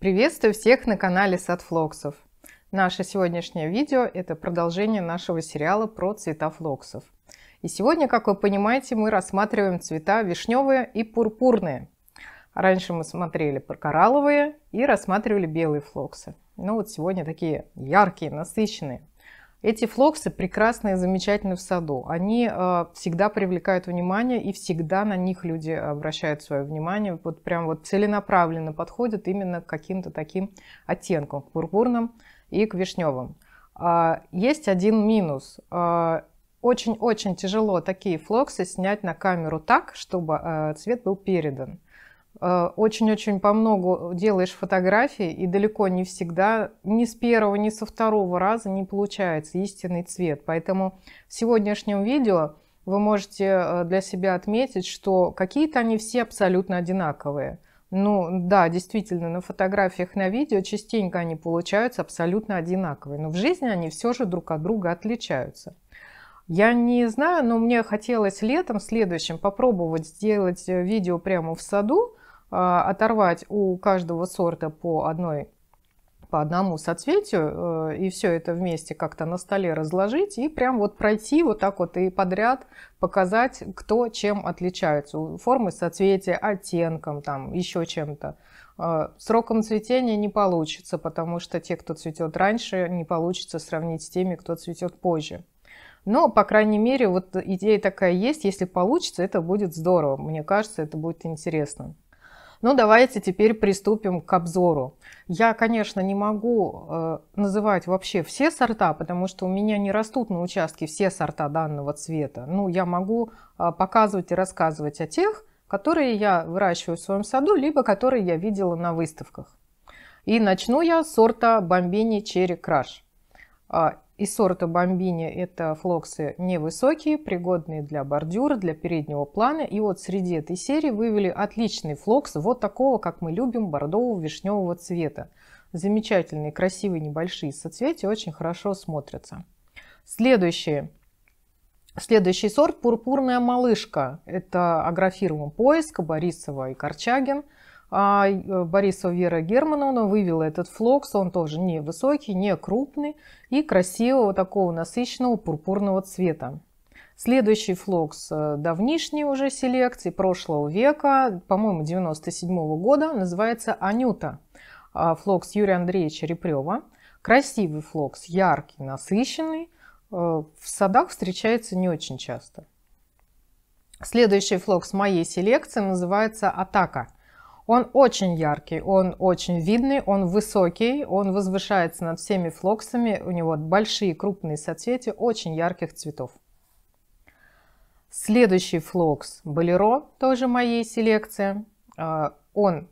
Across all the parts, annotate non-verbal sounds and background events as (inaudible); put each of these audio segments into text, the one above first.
Приветствую всех на канале Сад Флоксов. Наше сегодняшнее видео – это продолжение нашего сериала про цвета флоксов. И сегодня, как вы понимаете, мы рассматриваем цвета вишневые и пурпурные. Раньше мы смотрели про коралловые и рассматривали белые флоксы. Ну вот сегодня такие яркие, насыщенные. Эти флоксы прекрасные, замечательные в саду. Они э, всегда привлекают внимание и всегда на них люди обращают свое внимание. Вот прям вот целенаправленно подходят именно к каким-то таким оттенкам, к пурпурным и к вишневым. Э, есть один минус. А, очень-очень э, тяжело такие флоксы снять на камеру так, чтобы э, цвет был передан. Э, очень-очень по много делаешь фотографии, и далеко не всегда, ни с первого, ни со второго раза не получается истинный цвет. Поэтому в сегодняшнем видео вы можете э, для себя отметить, что какие-то они все абсолютно одинаковые. Ну да, действительно, на фотографиях, на видео частенько они получаются абсолютно одинаковые, но в жизни они все же друг от друга отличаются. Я не знаю, но мне хотелось летом следующим попробовать сделать э, видео прямо в саду, а, оторвать у каждого сорта по одной по одному соцветию э, и все это вместе как-то на столе разложить и прям вот пройти вот так вот и подряд показать, кто чем отличается. Формы соцветия, оттенком, там еще чем-то. А, сроком цветения не получится, потому что те, кто цветет раньше, не получится сравнить с теми, кто цветет позже. Но, по крайней мере, вот идея такая есть. Если получится, это будет здорово. Мне кажется, это будет интересно. Ну, давайте теперь приступим к обзору. Я, конечно, не могу э, называть вообще все сорта, потому что у меня не растут на участке все сорта данного цвета. Ну, я могу э, показывать и рассказывать о тех, которые я выращиваю в своем саду, либо которые я видела на выставках. И начну я с сорта бомбини черри краш. И сорта бомбини это флоксы невысокие, пригодные для бордюра, для переднего плана. И вот среди этой серии вывели отличный флокс, вот такого, как мы любим, бордового вишневого цвета. Замечательные, красивые, небольшие соцветия, очень хорошо смотрятся. Следующие Следующий сорт – пурпурная малышка. Это агрофирма «Поиск», Борисова и Корчагин – а э, Борисова Вера Германовна вывела этот флокс, он тоже не высокий, не крупный и красивого такого насыщенного пурпурного цвета. Следующий флокс э, давнишней уже селекции, прошлого века, по-моему, 97 -го года, называется «Анюта». А, флокс Юрия Андреевича Репрева. Красивый флокс, яркий, насыщенный. Э, в садах встречается не очень часто. Следующий флокс моей селекции называется «Атака». Он очень яркий, он очень видный, он высокий, он возвышается над всеми флоксами, у него большие крупные соцветия очень ярких цветов. Следующий флокс Болеро, тоже моей селекции. А, он,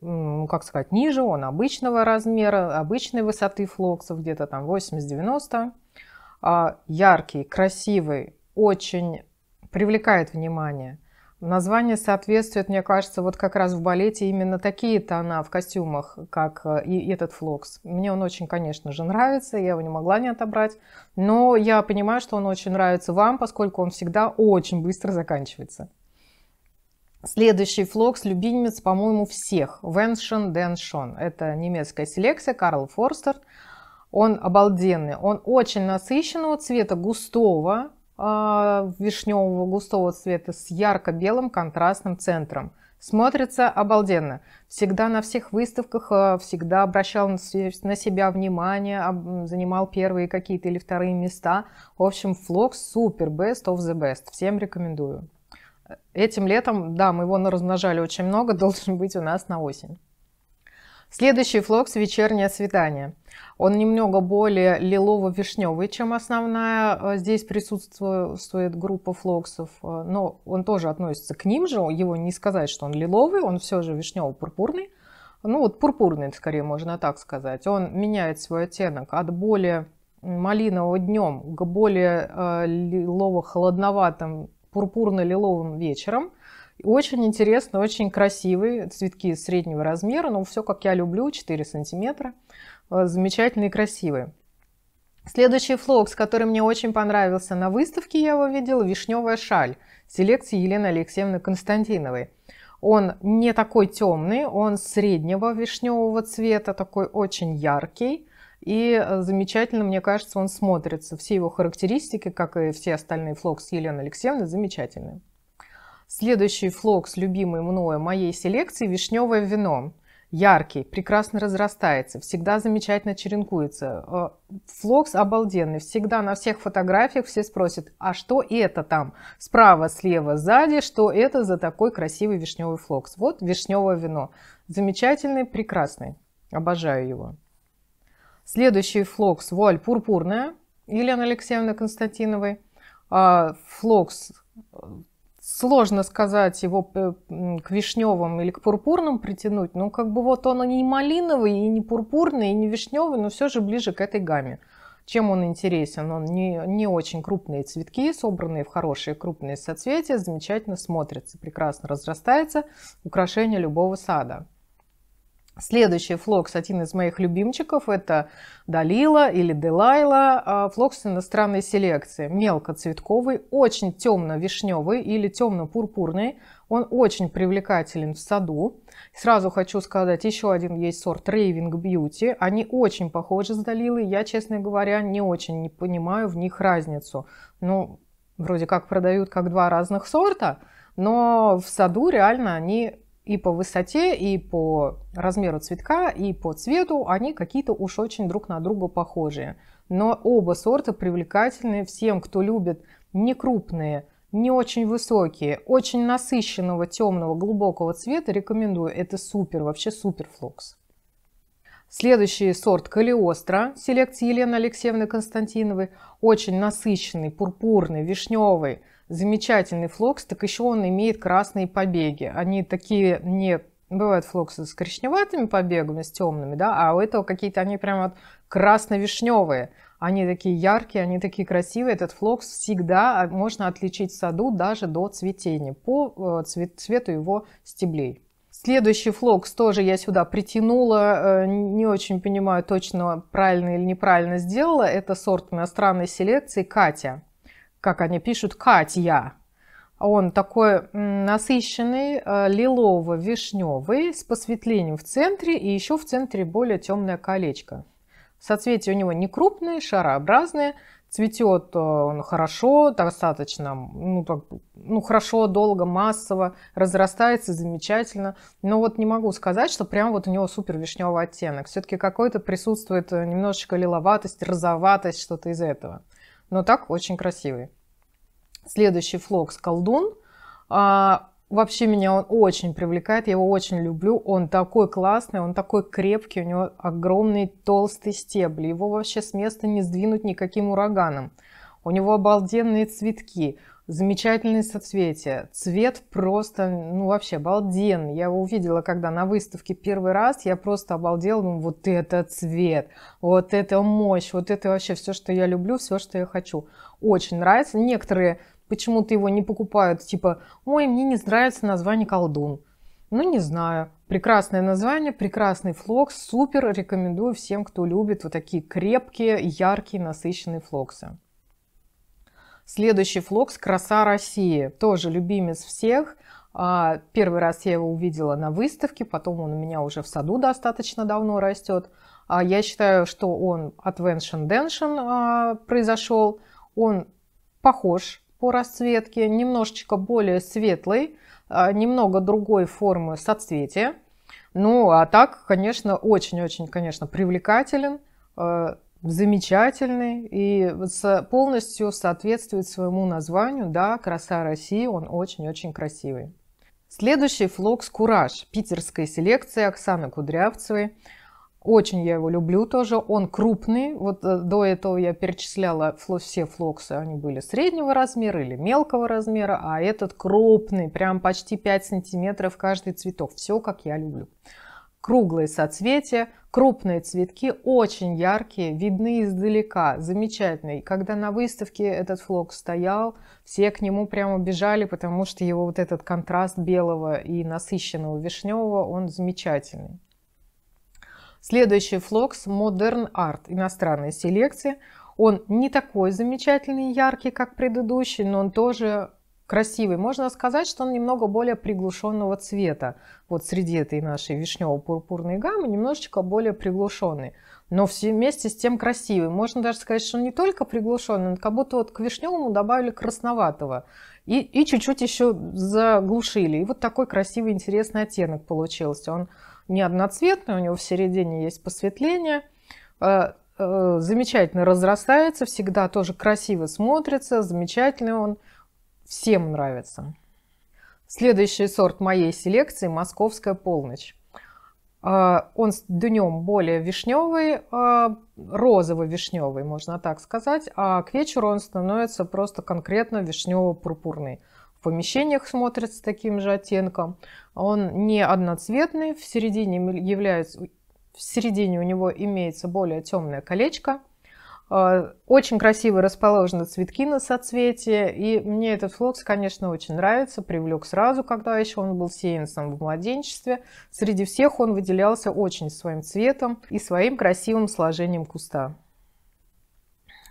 ну, как сказать, ниже, он обычного размера, обычной высоты флоксов, где-то там 80-90. А, яркий, красивый, очень привлекает внимание – Название соответствует, мне кажется, вот как раз в балете именно такие тона в костюмах, как э, и этот флокс. Мне он очень, конечно же, нравится, я его не могла не отобрать. Но я понимаю, что он очень нравится вам, поскольку он всегда очень быстро заканчивается. Следующий флокс – любимец, по-моему, всех. Веншен Деншон. Это немецкая селекция, Карл Форстер. Он обалденный. Он очень насыщенного цвета, густого, а, вишневого густого цвета с ярко-белым контрастным центром. Смотрится обалденно. Всегда на всех выставках, а, всегда обращал на себя внимание, занимал первые какие-то или вторые места. В общем, флог супер, best of the best. Всем рекомендую. Этим летом, да, мы его размножали очень много, (laughs) должен быть у нас на осень. Следующий флокс – вечернее свидание. Он немного более лилово-вишневый, чем основная. Э, здесь присутствует группа флоксов, э, но он тоже относится к ним же. Его не сказать, что он лиловый, он все же вишнево-пурпурный. Ну вот пурпурный, скорее можно так сказать. Он меняет свой оттенок от более малинового днем к более э, лилово-холодноватым пурпурно-лиловым вечером – очень интересный, очень красивые цветки среднего размера, но все как я люблю, 4 сантиметра, э, замечательные, красивые. Следующий флокс, который мне очень понравился на выставке, я его видела, вишневая шаль, селекции Елены Алексеевны Константиновой. Он не такой темный, он среднего вишневого цвета, такой очень яркий. И э, замечательно, мне кажется, он смотрится. Все его характеристики, как и все остальные флокс Елены Алексеевны, замечательные. Следующий флокс, любимый мною, моей селекции – вишневое вино. Яркий, прекрасно разрастается, всегда замечательно черенкуется. Э, флокс обалденный, всегда на всех фотографиях все спросят, а что это там? Справа, слева, сзади, что это за такой красивый вишневый флокс? Вот вишневое вино. Замечательный, прекрасный. Обожаю его. Следующий флокс – вуаль пурпурная Елена Алексеевна Константиновой. Э, флокс э, сложно сказать его э, к вишневым или к пурпурным притянуть, но как бы вот он и не малиновый, и не пурпурный, и не вишневый, но все же ближе к этой гамме. Чем он интересен? Он не, не очень крупные цветки, собранные в хорошие крупные соцветия, замечательно смотрится, прекрасно разрастается, украшение любого сада. Следующий флокс, один из моих любимчиков, это Далила или Делайла, а, флокс иностранной селекции, мелкоцветковый, очень темно-вишневый или темно-пурпурный, он очень привлекателен в саду. Сразу хочу сказать, еще один есть сорт Raving Beauty. Они очень похожи с Далилой. Я, честно говоря, не очень не понимаю в них разницу. Ну, вроде как продают как два разных сорта, но в саду реально они и по высоте, и по размеру цветка, и по цвету они какие-то уж очень друг на друга похожие. Но оба сорта привлекательны всем, кто любит не крупные, не очень высокие, очень насыщенного темного глубокого цвета, рекомендую. Это супер, вообще супер флокс. Следующий сорт Калиостро, селекции Елены Алексеевны Константиновой. Очень насыщенный, пурпурный, вишневый, замечательный флокс, так еще он имеет красные побеги. Они такие не бывают флоксы с коричневатыми побегами, с темными, да, а у этого какие-то они прям вот красно-вишневые. Они такие яркие, они такие красивые. Этот флокс всегда а, можно отличить в саду даже до цветения по э, цвету его стеблей. Следующий флокс тоже я сюда притянула, э, не очень понимаю точно правильно или неправильно сделала. Это сорт иностранной селекции Катя как они пишут, Катья. Он такой насыщенный, э, лилово-вишневый, с посветлением в центре и еще в центре более темное колечко. Соцветия у него не крупные, шарообразные, цветет э, он хорошо, достаточно, ну, так, ну хорошо, долго, массово, разрастается замечательно. Но вот не могу сказать, что прям вот у него супер вишневый оттенок. Все-таки какой-то присутствует немножечко лиловатость, розоватость, что-то из этого но так очень красивый. Следующий флокс колдун. А, вообще меня он очень привлекает, я его очень люблю. Он такой классный, он такой крепкий, у него огромные толстые стебли. Его вообще с места не сдвинуть никаким ураганом. У него обалденные цветки. Замечательные соцветия. Цвет просто, ну вообще обалден. Я его увидела, когда на выставке первый раз, я просто обалдела, ну вот это цвет, вот это мощь, вот это вообще все, что я люблю, все, что я хочу. Очень нравится. Некоторые почему-то его не покупают, типа, ой, мне не нравится название колдун. Ну не знаю. Прекрасное название, прекрасный флокс, супер, рекомендую всем, кто любит вот такие крепкие, яркие, насыщенные флоксы. Следующий с «Краса России». Тоже любимец всех. А, первый раз я его увидела на выставке, потом он у меня уже в саду достаточно давно растет. А, я считаю, что он от Веншен Деншен произошел. Он похож по расцветке, немножечко более светлый, а, немного другой формы соцветия. Ну, а так, конечно, очень-очень, конечно, привлекателен замечательный и полностью соответствует своему названию. Да, «Краса России», он очень-очень красивый. Следующий флокс «Кураж» питерской селекции Оксаны Кудрявцевой. Очень я его люблю тоже. Он крупный. Вот э, до этого я перечисляла все флоксы. Они были среднего размера или мелкого размера. А этот крупный, прям почти 5 сантиметров каждый цветок. Все, как я люблю. Круглые соцветия, крупные цветки, очень яркие, видны издалека, замечательные. когда на выставке этот флок стоял, все к нему прямо бежали, потому что его вот этот контраст белого и насыщенного вишневого, он замечательный. Следующий флокс Modern Art, иностранная селекция. Он не такой замечательный и яркий, как предыдущий, но он тоже красивый. Можно сказать, что он немного более приглушенного цвета. Вот среди этой нашей вишнево-пурпурной гаммы немножечко более приглушенный. Но вместе с тем красивый. Можно даже сказать, что он не только приглушенный, но как будто вот к вишневому добавили красноватого. И, и чуть-чуть еще заглушили. И вот такой красивый, интересный оттенок получился. Он не одноцветный, у него в середине есть посветление э, э, замечательно разрастается, всегда тоже красиво смотрится, замечательный он. Всем нравится. Следующий сорт моей селекции – «Московская полночь». А, он днем более вишневый, а, розово-вишневый, можно так сказать, а к вечеру он становится просто конкретно вишнево-пурпурный. В помещениях смотрится таким же оттенком. Он не одноцветный, в середине, является, в середине у него имеется более темное колечко – Э, очень красиво расположены цветки на соцветии. И мне этот флокс, конечно, очень нравится. Привлек сразу, когда еще он был сеянцем в младенчестве. Среди всех он выделялся очень своим цветом и своим красивым сложением куста.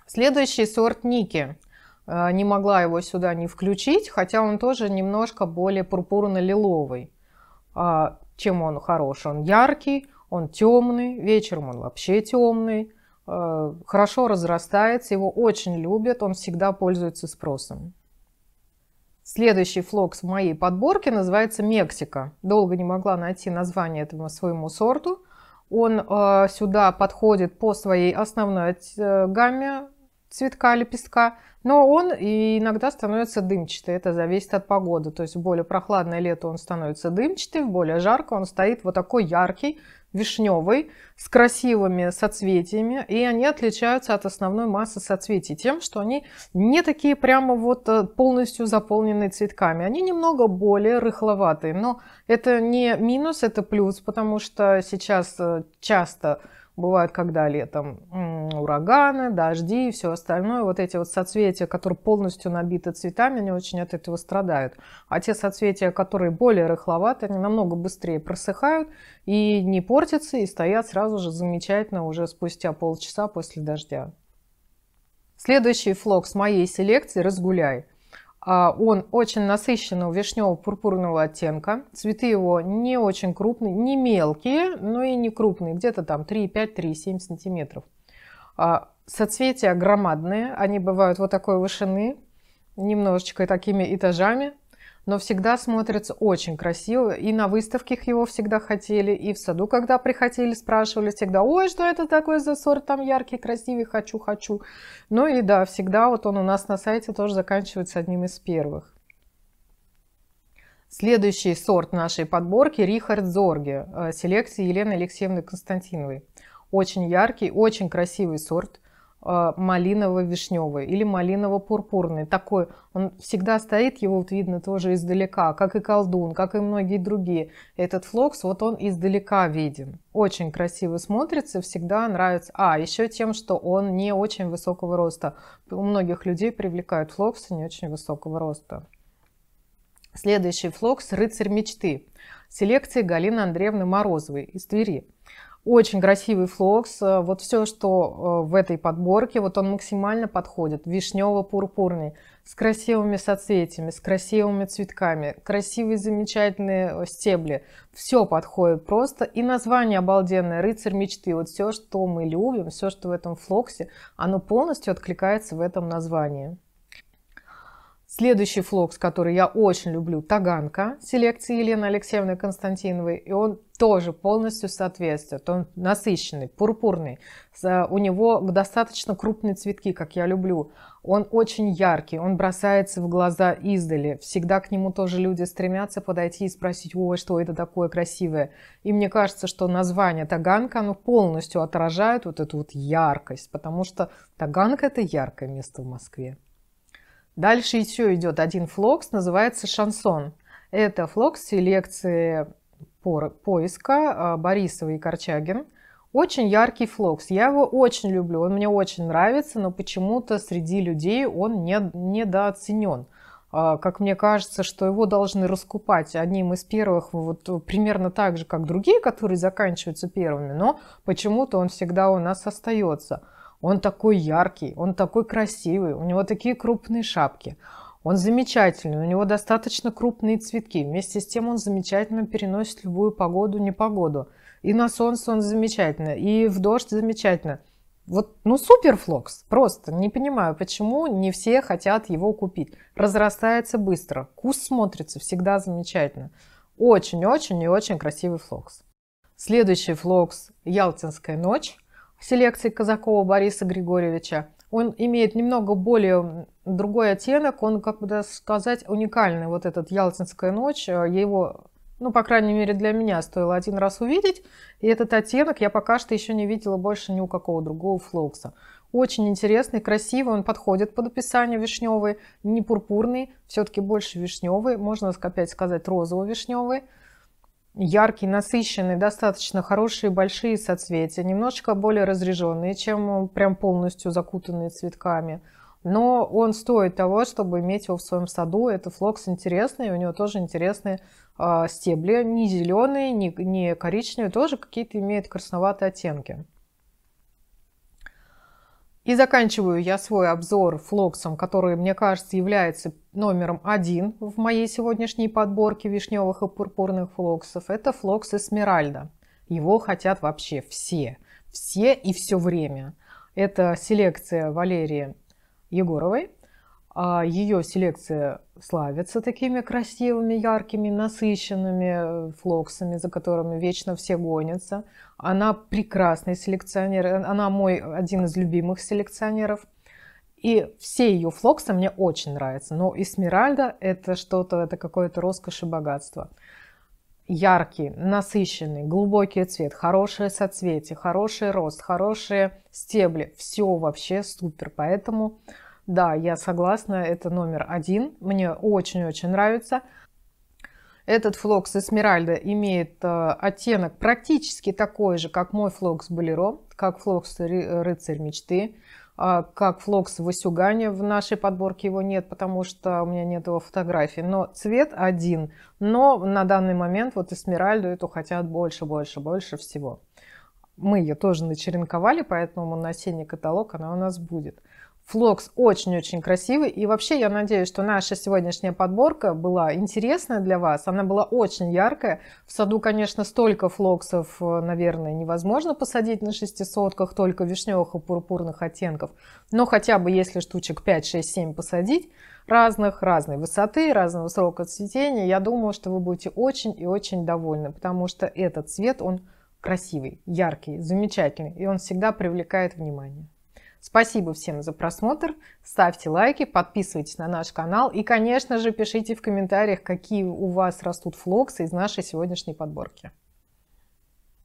Следующий сорт Ники. Э, не могла его сюда не включить, хотя он тоже немножко более пурпурно-лиловый. А, чем он хорош? Он яркий, он темный, вечером он вообще темный Э, хорошо разрастается, его очень любят, он всегда пользуется спросом. Следующий флокс в моей подборке называется Мексика. Долго не могла найти название этому своему сорту. Он э, сюда подходит по своей основной э, гамме цветка, лепестка, но он иногда становится дымчатый, это зависит от погоды. То есть в более прохладное лето он становится дымчатый, в более жарко он стоит вот такой яркий, вишневый, с красивыми соцветиями, и они отличаются от основной массы соцветий тем, что они не такие прямо вот э, полностью заполненные цветками, они немного более рыхловатые, но это не минус, это плюс, потому что сейчас э, часто бывают, когда летом ураганы, дожди и все остальное. Вот эти вот соцветия, которые полностью набиты цветами, они очень от этого страдают. А те соцветия, которые более рыхловаты, они намного быстрее просыхают и не портятся, и стоят сразу же замечательно уже спустя полчаса после дождя. Следующий флок с моей селекции «Разгуляй». А, он очень насыщенного вишнево-пурпурного оттенка. Цветы его не очень крупные, не мелкие, но и не крупные, где-то там 3,5-3,7 сантиметров. А, соцветия громадные, они бывают вот такой вышины, немножечко такими этажами но всегда смотрится очень красиво. И на выставках его всегда хотели, и в саду, когда приходили, спрашивали всегда, ой, что это такое за сорт там яркий, красивый, хочу, хочу. Ну и да, всегда вот он у нас на сайте тоже заканчивается одним из первых. Следующий сорт нашей подборки – Рихард Зорге, э, селекции Елены Алексеевны Константиновой. Очень яркий, очень красивый сорт. А, малиново-вишневый или малиново-пурпурный. Такой, он всегда стоит, его вот видно тоже издалека, как и колдун, как и многие другие. Этот флокс, вот он издалека виден. Очень красиво смотрится, всегда нравится. А, еще тем, что он не очень высокого роста. У многих людей привлекают флоксы не очень высокого роста. Следующий флокс «Рыцарь мечты» селекции Галины Андреевны Морозовой из Твери. Очень красивый флокс. Э, вот все, что э, в этой подборке, вот он максимально подходит. Вишнево-пурпурный, с красивыми соцветиями, с красивыми цветками, красивые замечательные э, стебли. Все подходит просто. И название обалденное, рыцарь мечты. Вот все, что мы любим, все, что в этом флоксе, оно полностью откликается в этом названии. Следующий флокс, который я очень люблю, Таганка, селекции Елены Алексеевны Константиновой. И он тоже полностью соответствует. Он насыщенный, пурпурный. Э, у него достаточно крупные цветки, как я люблю. Он очень яркий, он бросается в глаза издали. Всегда к нему тоже люди стремятся подойти и спросить, ой, что это такое красивое. И мне кажется, что название Таганка, оно полностью отражает вот эту вот яркость, потому что Таганка – это яркое место в Москве. Дальше еще идет один флокс, называется «Шансон». Это флокс селекции поиска а, Борисова и Корчагин. Очень яркий флокс. Я его очень люблю, он мне очень нравится, но почему-то среди людей он не, недооценен. А, как мне кажется, что его должны раскупать одним из первых, вот примерно так же, как другие, которые заканчиваются первыми, но почему-то он всегда у нас остается. Он такой яркий, он такой красивый, у него такие крупные шапки. Он замечательный, у него достаточно крупные цветки. Вместе с тем он замечательно переносит любую погоду, непогоду. И на солнце он замечательно, и в дождь замечательно. Вот, ну, суперфлокс. Просто не понимаю, почему не все хотят его купить. Разрастается быстро. вкус смотрится всегда замечательно. Очень-очень и очень красивый флокс. Следующий флокс «Ялтинская ночь» селекции Казакова Бориса Григорьевича. Он имеет немного более другой оттенок, он, как бы сказать, уникальный. Вот этот «Ялтинская ночь», э, его, ну, по крайней мере, для меня стоило один раз увидеть. И этот оттенок я пока что еще не видела больше ни у какого другого флокса. Очень интересный, красивый, он подходит под описание вишневый, не пурпурный, все-таки больше вишневый, можно опять сказать розово-вишневый яркие, насыщенные, достаточно хорошие, большие соцветия, немножечко более разряженные, чем э, прям полностью закутанные цветками. Но он стоит того, чтобы иметь его в своем саду. Это флокс интересный, у него тоже интересные а, стебли. Не зеленые, не коричневые, тоже какие-то имеют красноватые оттенки. И заканчиваю я свой обзор флоксом, который, мне кажется, является номером один в моей сегодняшней подборке вишневых и пурпурных флоксов. Это флокс эсмеральда. Его хотят вообще все. Все и все время. Это селекция Валерии Егоровой. А ее селекция славится такими красивыми, яркими, насыщенными э, флоксами, за которыми вечно все гонятся. Она прекрасный селекционер, э, она мой один из любимых селекционеров. И все ее флоксы мне очень нравятся, но Эсмеральда это что-то, это какое-то роскошь и богатство. Яркий, насыщенный, глубокий цвет, хорошее соцветие, хороший рост, хорошие стебли. Все вообще супер. Поэтому да, я согласна, это номер один. Мне очень-очень нравится. Этот флокс Эсмеральда имеет э, оттенок практически такой же, как мой флокс Болеро, как флокс Рыцарь Мечты, а как флокс Васюгани. В нашей подборке его нет, потому что у меня нет его фотографии. Но цвет один. Но на данный момент вот Эсмеральду эту хотят больше, больше, больше всего. Мы ее тоже начеренковали, поэтому на осенний каталог она у нас будет. Флокс очень-очень красивый. И вообще я надеюсь, что наша сегодняшняя подборка была интересная для вас. Она была очень яркая. В саду, конечно, столько флоксов, э, наверное, невозможно посадить на шестисотках, только вишневых и пурпурных оттенков. Но хотя бы если штучек 5, 6, 7 посадить, разных, разной высоты, разного срока цветения, я думаю, что вы будете очень и очень довольны, потому что этот цвет, он красивый, яркий, замечательный, и он всегда привлекает внимание. Спасибо всем за просмотр. Ставьте лайки, подписывайтесь на наш канал и, конечно же, пишите в комментариях, какие у вас растут флоксы из нашей сегодняшней подборки.